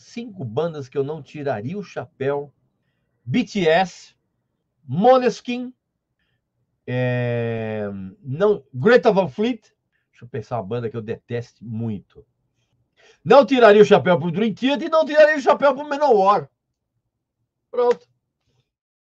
cinco bandas que eu não tiraria o chapéu: BTS, Moneskin, é, não, Greta Van Fleet. Deixa eu pensar uma banda que eu deteste muito. Não tiraria o chapéu pro Dream Theater e não tiraria o chapéu pro Menor Pronto.